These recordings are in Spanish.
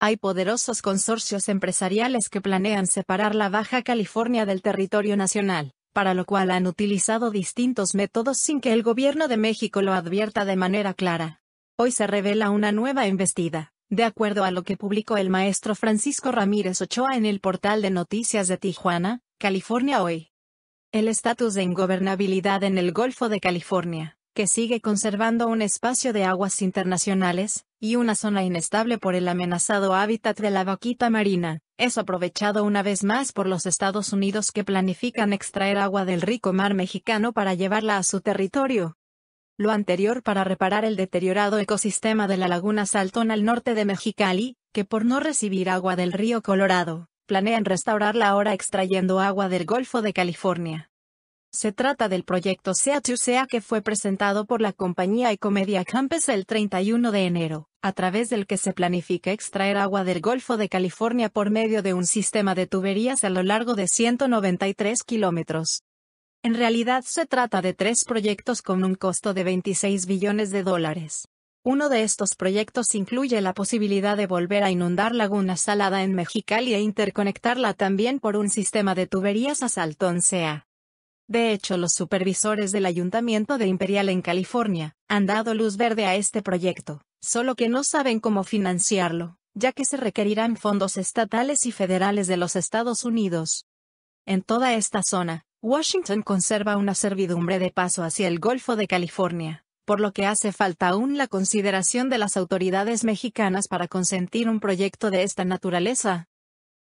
Hay poderosos consorcios empresariales que planean separar la Baja California del territorio nacional, para lo cual han utilizado distintos métodos sin que el gobierno de México lo advierta de manera clara. Hoy se revela una nueva embestida, de acuerdo a lo que publicó el maestro Francisco Ramírez Ochoa en el portal de noticias de Tijuana, California Hoy. El estatus de ingobernabilidad en el Golfo de California que sigue conservando un espacio de aguas internacionales, y una zona inestable por el amenazado hábitat de la vaquita marina, es aprovechado una vez más por los Estados Unidos que planifican extraer agua del rico mar mexicano para llevarla a su territorio. Lo anterior para reparar el deteriorado ecosistema de la laguna Saltón al norte de Mexicali, que por no recibir agua del río Colorado, planean restaurarla ahora extrayendo agua del Golfo de California. Se trata del proyecto Sea to Sea que fue presentado por la compañía Ecomedia Campes el 31 de enero, a través del que se planifica extraer agua del Golfo de California por medio de un sistema de tuberías a lo largo de 193 kilómetros. En realidad se trata de tres proyectos con un costo de 26 billones de dólares. Uno de estos proyectos incluye la posibilidad de volver a inundar Laguna Salada en Mexicali e interconectarla también por un sistema de tuberías a Salton Sea. De hecho, los supervisores del Ayuntamiento de Imperial en California han dado luz verde a este proyecto, solo que no saben cómo financiarlo, ya que se requerirán fondos estatales y federales de los Estados Unidos. En toda esta zona, Washington conserva una servidumbre de paso hacia el Golfo de California, por lo que hace falta aún la consideración de las autoridades mexicanas para consentir un proyecto de esta naturaleza.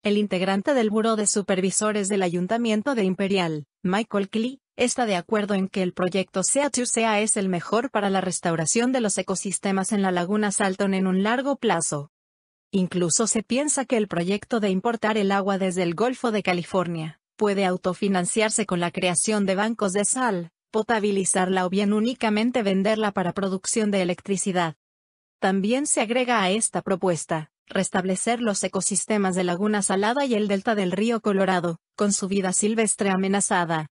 El integrante del Buró de Supervisores del Ayuntamiento de Imperial, Michael Klee, está de acuerdo en que el proyecto sea es el mejor para la restauración de los ecosistemas en la laguna Salton en un largo plazo. Incluso se piensa que el proyecto de importar el agua desde el Golfo de California puede autofinanciarse con la creación de bancos de sal, potabilizarla o bien únicamente venderla para producción de electricidad. También se agrega a esta propuesta, restablecer los ecosistemas de Laguna Salada y el delta del río Colorado, con su vida silvestre amenazada.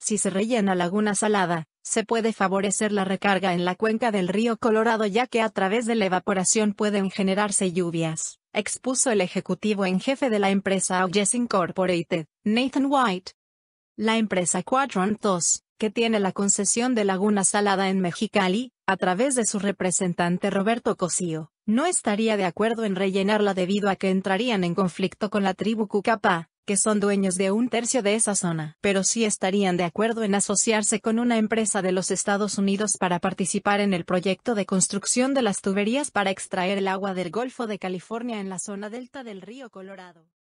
Si se rellena Laguna Salada, se puede favorecer la recarga en la cuenca del río Colorado ya que a través de la evaporación pueden generarse lluvias, expuso el ejecutivo en jefe de la empresa Auges Incorporated, Nathan White. La empresa Quadrant 2, que tiene la concesión de Laguna Salada en Mexicali, a través de su representante Roberto Cosío, no estaría de acuerdo en rellenarla debido a que entrarían en conflicto con la tribu Cucapá, que son dueños de un tercio de esa zona, pero sí estarían de acuerdo en asociarse con una empresa de los Estados Unidos para participar en el proyecto de construcción de las tuberías para extraer el agua del Golfo de California en la zona delta del río Colorado.